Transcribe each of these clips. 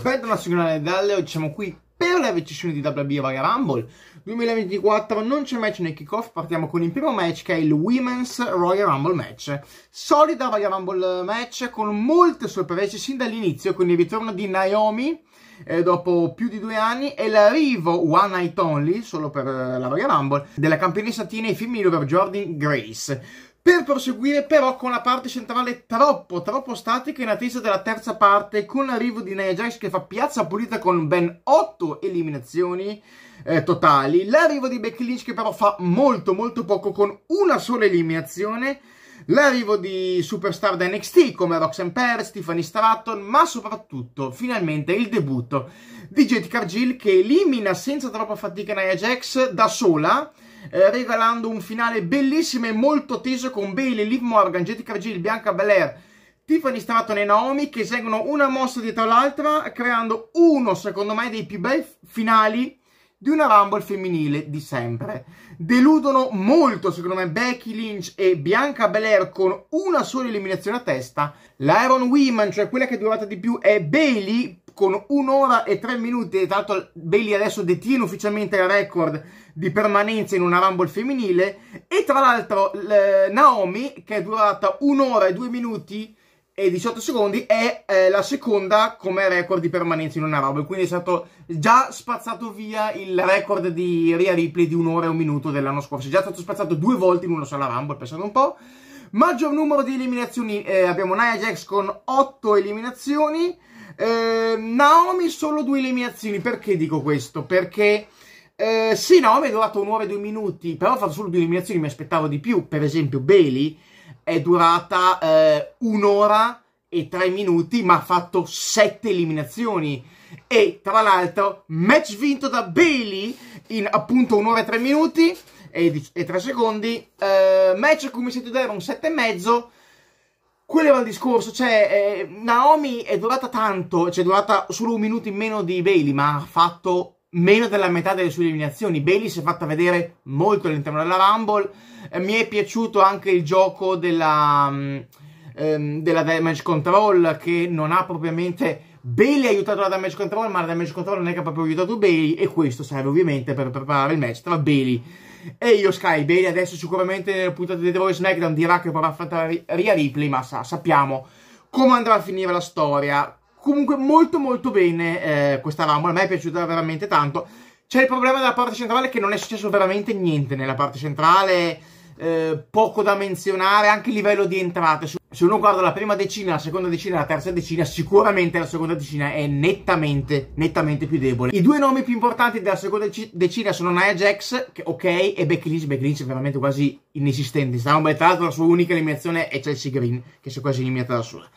per una signora dalle oggi siamo qui per la recensione di WB Varia Rumble 2024 non c'è match nel kickoff partiamo con il primo match che è il Women's Royal Rumble match solida Varia Rumble match con molte sorprese sin dall'inizio con il ritorno di Naomi eh, dopo più di due anni e l'arrivo One Night Only solo per eh, la Varia Rumble della campionessa Tina TNA femminile per Jordan Grace per proseguire però con la parte centrale troppo troppo statica in attesa della terza parte con l'arrivo di Nia Jax che fa piazza pulita con ben 8 eliminazioni eh, totali, l'arrivo di Becky Lynch che però fa molto molto poco con una sola eliminazione, l'arrivo di superstar da NXT come Roxanne Perez, Tiffany Stratton, ma soprattutto finalmente il debutto di Jade Cargill che elimina senza troppa fatica Nia Jax da sola eh, regalando un finale bellissimo e molto teso con Bailey, Liv Morgan, Jade Cargill, Bianca Belair, Tiffany Stratton e Naomi che eseguono una mossa dietro l'altra creando uno secondo me dei più bei finali di una Rumble femminile di sempre. Deludono molto, secondo me, Becky Lynch e Bianca Belair con una sola eliminazione a testa. L'Iron Woman, cioè quella che è durata di più, è Bailey con un'ora e tre minuti. Tra l'altro Bailey adesso detiene ufficialmente il record di permanenza in una Rumble femminile. E tra l'altro Naomi, che è durata un'ora e due minuti e 18 secondi è eh, la seconda come record di permanenza in una roba, quindi è stato già spazzato via il record di Ria Ripley di un'ora e un minuto dell'anno scorso, è già stato spazzato due volte in una sola Rumble, pensate un po'. Maggior numero di eliminazioni, eh, abbiamo Nia Jax con 8 eliminazioni, eh, Naomi solo 2 eliminazioni, perché dico questo? Perché... Eh, sì, Naomi è durato un'ora e due minuti, però ha fatto solo due eliminazioni, mi aspettavo di più, per esempio Bailey è durata eh, un'ora e tre minuti, ma ha fatto sette eliminazioni. E tra l'altro, match vinto da Bailey in appunto un'ora e tre minuti e, e tre secondi. Eh, match come siete dare un sette e mezzo. Quello era il discorso, cioè eh, Naomi è durata tanto, cioè è durata solo un minuto in meno di Bailey, ma ha fatto meno della metà delle sue eliminazioni. Bailey si è fatta vedere molto all'interno della Rumble. Eh, mi è piaciuto anche il gioco della, mm, ehm, della Damage Control che non ha propriamente. Bailey ha aiutato la Damage Control, ma la Damage Control non è che ha proprio aiutato Bailey. E questo serve ovviamente per preparare il match tra Bailey e io Sky Bailey. Adesso, sicuramente, nel puntata di The Raw SmackDown dirà che potrà affrontare Ria Ripley, ma sa, sappiamo come andrà a finire la storia comunque molto molto bene eh, questa Rumble, a me è piaciuta veramente tanto. C'è il problema della parte centrale che non è successo veramente niente nella parte centrale, eh, poco da menzionare, anche il livello di entrate. Se uno guarda la prima decina, la seconda decina, e la terza decina, sicuramente la seconda decina è nettamente, nettamente più debole. I due nomi più importanti della seconda decina sono Nia Jax, che, ok, e Becky Lynch. Becky Lynch è veramente quasi inesistente. Stavamo tra l'altro la sua unica eliminazione è Chelsea Green, che si è quasi eliminata da sola.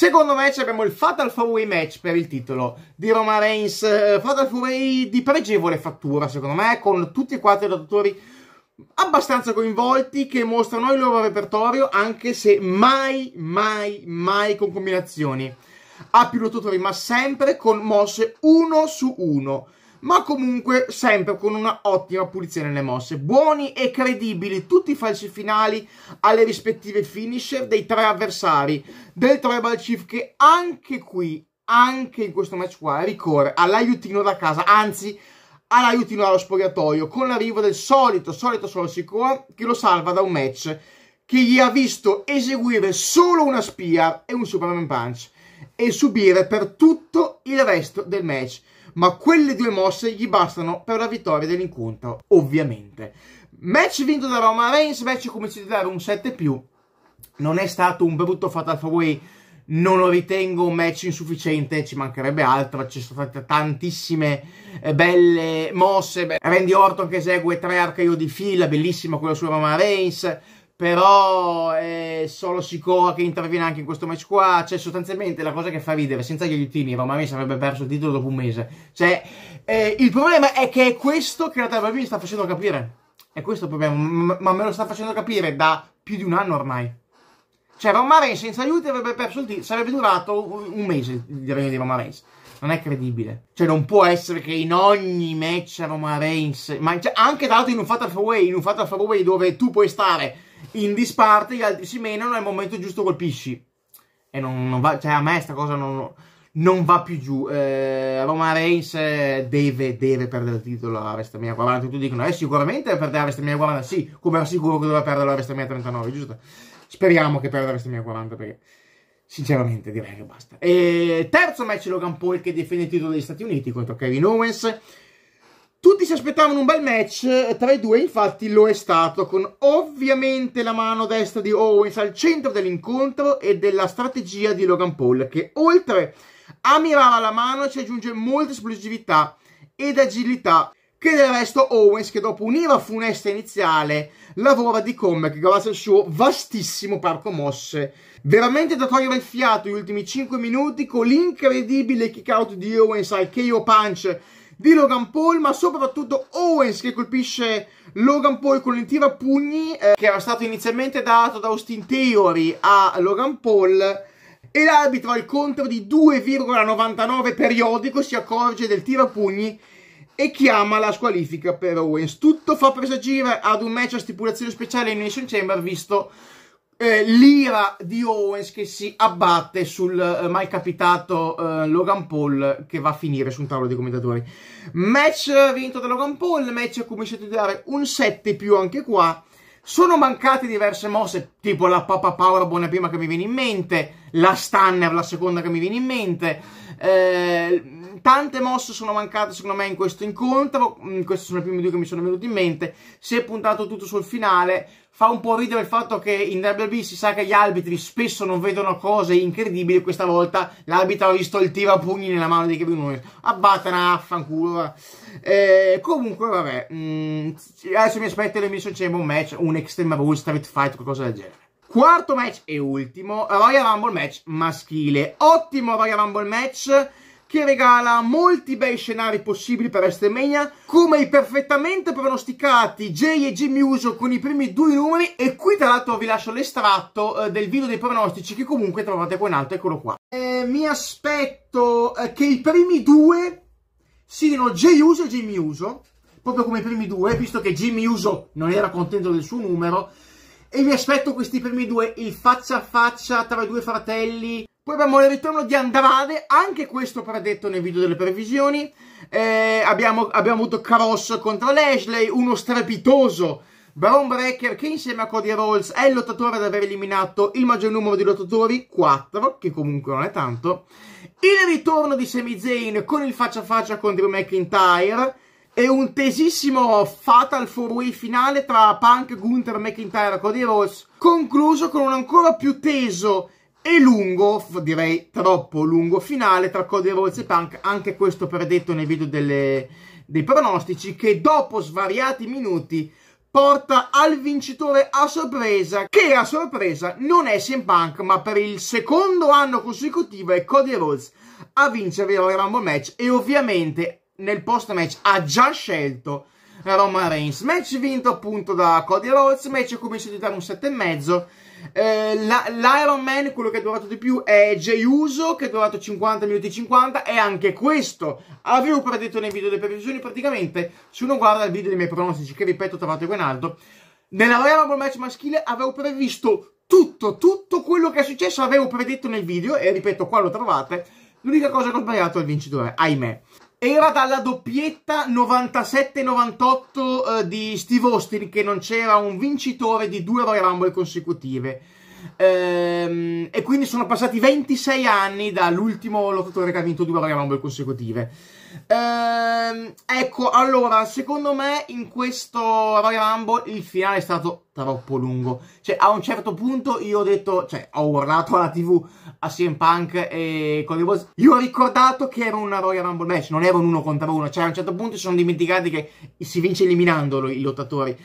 Secondo match abbiamo il Fatal 4-Way match per il titolo di Roma Reigns. Eh, Fatal 4-Way di pregevole fattura, secondo me, con tutti e quattro i lottatori abbastanza coinvolti che mostrano il loro repertorio, anche se mai, mai, mai con combinazioni. A più lottatori, ma sempre con mosse uno su uno ma comunque sempre con una ottima pulizia nelle mosse. Buoni e credibili tutti i falsi finali alle rispettive finisher dei tre avversari del Tribal Chief che anche qui, anche in questo match qua, ricorre all'aiutino da casa, anzi all'aiutino allo spogliatoio con l'arrivo del solito, solito solo sicuro che lo salva da un match che gli ha visto eseguire solo una spia e un Superman Punch e subire per tutto il resto del match, ma quelle due mosse gli bastano per la vittoria dell'incontro, ovviamente. Match vinto da Roma Reigns, match come si dare un 7+, non è stato un brutto fatal 4-way, non lo ritengo un match insufficiente, ci mancherebbe altro, ci sono state tantissime eh, belle mosse, Randy Orton che esegue tre arcaio di fila, bellissima quella su Roma Reigns, però è eh, solo Sicora che interviene anche in questo match qua, cioè sostanzialmente la cosa che fa ridere, senza gli aiutini Roma Mei avrebbe perso il titolo dopo un mese, cioè eh, il problema è che è questo che la WWE mi sta facendo capire, è questo il problema, ma me lo sta facendo capire da più di un anno ormai. Cioè Roma Reigns senza aiuti avrebbe perso il titolo, sarebbe durato un mese il regno di Roma Reigns. Non è credibile. Cioè, non può essere che in ogni match a Roma Reigns, ma cioè, anche tra l'altro in un Fatal Four Way, in un Fatal Four Way dove tu puoi stare in disparte, gli altri si menano, e al momento giusto colpisci. E non, non va, cioè a me sta cosa non, non va più giù. Eh, Roma Reigns eh, deve, deve, perdere il titolo a Vestamia 40. Tutti dicono, eh sicuramente perderà la Vestamia 40, sì, come era sicuro che dovrà perdere la Vestamia 39, giusto? Speriamo che perda la Vestamia 40 perché... Sinceramente direi che basta. E terzo match Logan Paul che difende il titolo degli Stati Uniti contro Kevin Owens. Tutti si aspettavano un bel match, eh, tra i due infatti lo è stato, con ovviamente la mano destra di Owens al centro dell'incontro e della strategia di Logan Paul, che oltre a mirare la mano ci aggiunge molta esplosività ed agilità, che del resto Owens, che dopo un'ira funesta iniziale, lavora di comeback grazie al suo vastissimo parco mosse. Veramente da togliere il fiato gli ultimi 5 minuti con l'incredibile kick out di Owens al KO Punch di Logan Paul, ma soprattutto Owens che colpisce Logan Paul con il tirapugni eh, che era stato inizialmente dato da Austin Theory a Logan Paul e l'arbitro al contro di 2,99 periodico si accorge del tirapugni e chiama la squalifica per Owens. Tutto fa presagire ad un match a stipulazione speciale in Nation Chamber visto eh, l'ira di Owens che si abbatte sul eh, mai capitato eh, Logan Paul che va a finire su un tavolo dei commentatori. Match eh, vinto da Logan Paul, match a cominciato a dare un 7 più anche qua. Sono mancate diverse mosse, tipo la Papa Power, buona prima che mi viene in mente, la Stunner la seconda che mi viene in mente, eh, tante mosse sono mancate secondo me in questo incontro, mm, queste sono le prime due che mi sono venute in mente, si è puntato tutto sul finale, fa un po' ridere il fatto che in WB si sa che gli arbitri spesso non vedono cose incredibili, questa volta l'arbitro ha visto il tiro a pugni nella mano di Kevin Owens, abbatana, ah, affanculo, eh, comunque vabbè, mh, mm, adesso mi aspetto le Mission Chamber un match, un Extreme Rules, Street Fight, qualcosa del genere. Quarto match e ultimo, eh, Royal Rumble match maschile. Ottimo Royal Rumble match che regala molti bei scenari possibili per WrestleMania, come i perfettamente pronosticati Jay e Jimmy Uso con i primi due numeri, e qui tra l'altro vi lascio l'estratto eh, del video dei pronostici che comunque trovate qua in alto, eccolo qua. Eh, mi aspetto eh, che i primi due siano Jay Uso e Jimmy Uso, proprio come i primi due, visto che Jimmy Uso non era contento del suo numero, e mi aspetto questi primi due, il faccia a faccia tra i due fratelli. Poi abbiamo il ritorno di Andrade, anche questo predetto nel video delle previsioni. Eh, abbiamo, abbiamo avuto Cross contro Lashley, uno strepitoso Braun Breaker che insieme a Cody Rolls è il lottatore ad aver eliminato il maggior numero di lottatori, 4, che comunque non è tanto. Il ritorno di Sami Zayn con il faccia a faccia contro McIntyre e un tesissimo Fatal 4-Way finale tra Punk, Gunther, McIntyre e Cody Rhodes, concluso con un ancora più teso e lungo, direi troppo lungo finale tra Cody Rhodes e Punk, anche questo predetto nei video delle, dei pronostici, che dopo svariati minuti porta al vincitore a sorpresa, che a sorpresa non è CM Punk, ma per il secondo anno consecutivo è Cody Rhodes a vincere il Rumble Match e ovviamente nel post match ha già scelto Roman Reigns. Match vinto appunto da Cody Rhodes, match a cui mi dare un 7,5. Eh, L'Iron Man, quello che è durato di più, è Jey Uso, che è durato 50 minuti e 50, e anche questo avevo predetto nei video delle previsioni, praticamente, se uno guarda il video dei miei pronostici, che ripeto trovate qui in alto, nella Royal Rumble match maschile avevo previsto tutto, tutto quello che è successo avevo predetto nel video, e ripeto, qua lo trovate, l'unica cosa che ho sbagliato è il vincitore, ahimè. Era dalla doppietta 97-98 eh, di Steve Austin che non c'era un vincitore di due Royal Rumble consecutive. Ehm, e quindi sono passati 26 anni dall'ultimo lottatore che ha vinto due Royal Rumble consecutive. Ehm, ecco, allora, secondo me in questo Royal Rumble il finale è stato troppo lungo. Cioè, a un certo punto io ho detto, cioè, ho urlato alla tv a CM Punk e con le voci. Io ho ricordato che era una Royal Rumble match, non era un uno contro uno. Cioè, a un certo punto si sono dimenticati che si vince eliminando i lottatori.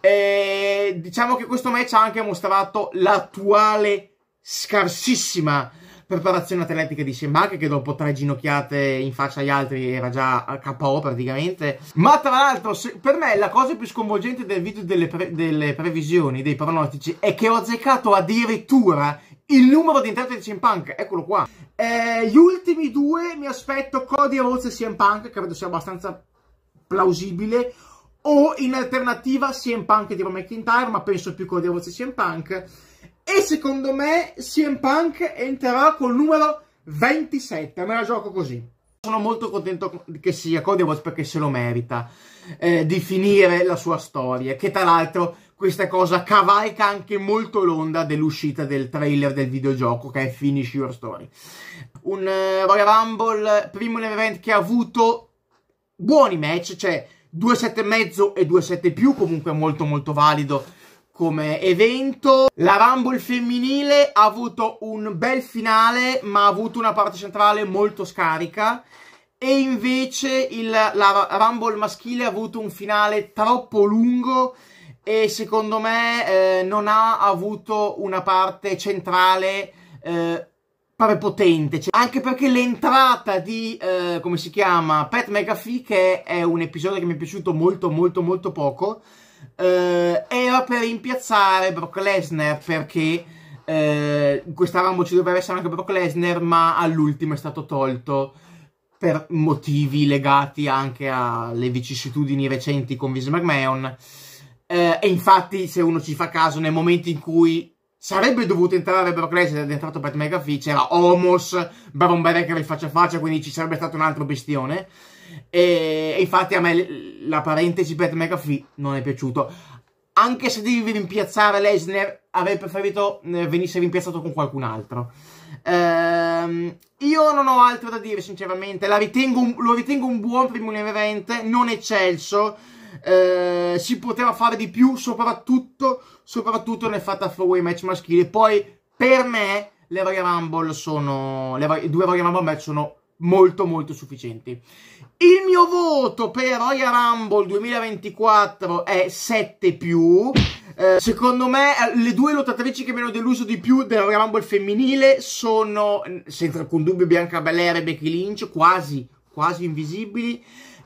E diciamo che questo match ha anche mostrato l'attuale scarsissima preparazione atletica di Scemacca che dopo tre ginocchiate in faccia agli altri era già KO praticamente. Ma tra l'altro per me la cosa più sconvolgente del video delle, pre delle previsioni, dei pronostici, è che ho azzeccato addirittura il numero di entrate di CM Punk, eccolo qua. Eh, gli ultimi due mi aspetto Cody Rhodes e CM Punk, credo sia abbastanza plausibile, o in alternativa CM Punk di Drew McIntyre, ma penso più Cody Rhodes e CM Punk. E secondo me CM Punk entrerà col numero 27, me la gioco così. Sono molto contento che sia Cody Rhodes perché se lo merita eh, di finire la sua storia, che tra l'altro questa cosa cavalca anche molto l'onda dell'uscita del trailer del videogioco che è Finish Your Story. Un eh, Royal Rumble, primo event che ha avuto buoni match, cioè 2,7,5 e 2,7 più, comunque molto molto valido come evento. La Rumble femminile ha avuto un bel finale, ma ha avuto una parte centrale molto scarica. E invece il, la Rumble maschile ha avuto un finale troppo lungo e secondo me eh, non ha avuto una parte centrale eh, prepotente. Cioè, anche perché l'entrata di, eh, come si chiama, Pat McAfee, che è un episodio che mi è piaciuto molto molto molto poco, eh, era per rimpiazzare Brock Lesnar perché eh, in questa Rumble ci doveva essere anche Brock Lesnar, ma all'ultimo è stato tolto per motivi legati anche alle vicissitudini recenti con Vince McMahon. Eh, e infatti, se uno ci fa caso, nel momento in cui sarebbe dovuto entrare Brock Lesnar ed è entrato Pat McAfee, c'era Omos, Baron Berecker in faccia a faccia, quindi ci sarebbe stato un altro bestione. E, e infatti a me la parentesi Pat McAfee non è piaciuto. Anche se devi rimpiazzare Lesnar, avrei preferito eh, venisse rimpiazzato con qualcun altro. Ehm, io non ho altro da dire, sinceramente. Ritengo un, lo ritengo un buon primo event, non eccelso eh, si poteva fare di più, soprattutto, soprattutto nel fatta flowway match maschile. Poi, per me, le varie Rumble sono, le varie, due varie Rumble match sono molto molto sufficienti. Il mio voto per Royal Rumble 2024 è 7 più. Eh, secondo me eh, le due lottatrici che mi hanno deluso di più della Royal Rumble femminile sono senza alcun dubbio Bianca Belair e Becky Lynch, quasi quasi invisibili.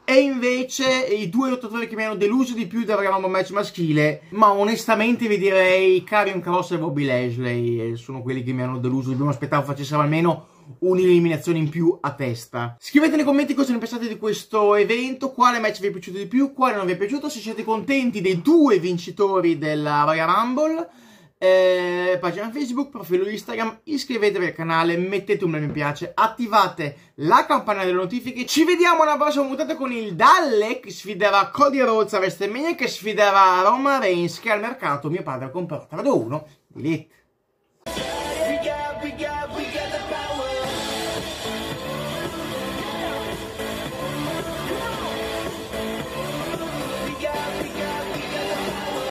E invece i due lottatori che mi hanno deluso di più dal Rumble Match maschile, ma onestamente vi direi Carion Cross e Bobby Lashley sono quelli che mi hanno deluso di più, mi aspettavo facessero almeno un'eliminazione in più a testa. Scrivete nei commenti cosa ne pensate di questo evento, quale match vi è piaciuto di più, quale non vi è piaciuto, se siete contenti dei due vincitori della Royal Rumble, eh, pagina Facebook, profilo Instagram, iscrivetevi al canale, mettete un bel mi piace, attivate la campanella delle notifiche. Ci vediamo alla prossima puntata con il Dalle che sfiderà Cody Rhodes a WrestleMania che sfiderà Roma Reigns che al mercato mio padre comprò 3-2-1 Elite.